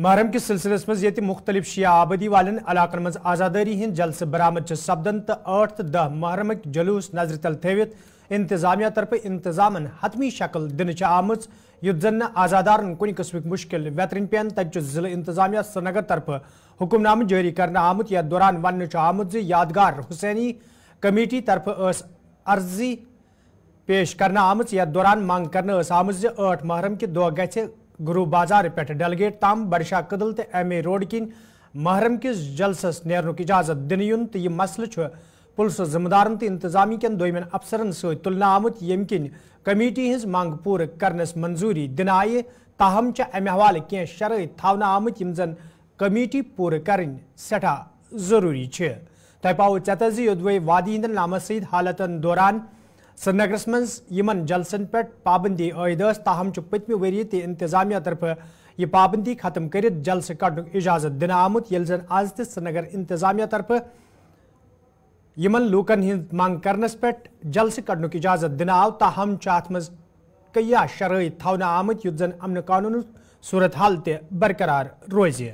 महरम किस सिलसिलस मज ये मुख्तलिफ शिया आबदी वालन इलाकन मज आजादारी हंद जलस बरामद सपदन तो आठ तो दह महरम जलूस नजर तल थवित इंतजामिया तरफ इंतजामन हतमी शक्ल दिन आम युद्ध जन आजादारन कुन कस्मिक मुश्किल वेतरन पेन तु जिले इंतजामिया श्रीनगर तरफ हुकुमनाम जारी कर आमुत यथ दौरान वन आम ज यादगार हुसैनी कमेटी तरफ अर्जी पेश कर आम यथ दौरान मांग कर आम ज महरम के दह ग गुरु बाजार पे डलगेट तम बड़शा कदल तो एम ए रोड किन महरम किस जलस नेरन इजाजत दिन यून तो यह मसल पुलिस जिम्मेदारन तो इंतजामी कैन दोमन अफसरन सुल आमुत यम कमेटी हज मंग पूर करस मंजूरी दिन आये ताहम अमे हवाल कह शराय थान आमुत जन कमेटी पूर कर सठा जरूरी तह पाओ चतजी वादी हंद नाम सद दौरान श्रीनगरस मज जलसन पे पाबंदी आयद ताहम पत्म वरी तह इंतजामिया तरफ यह पाबंदी खत्म कर जलस कड़न इजाजत दिन आमुत ये जन आज त्रीनगर इंतजामिया तरफ इन लूकन हज मांग करनस पे जलस कड़न इजाजत दिन आव ताहम अत मज कई शराइ थवन आमुत युद्ध जन अमन कानून सूरत हाल तरकरार रोज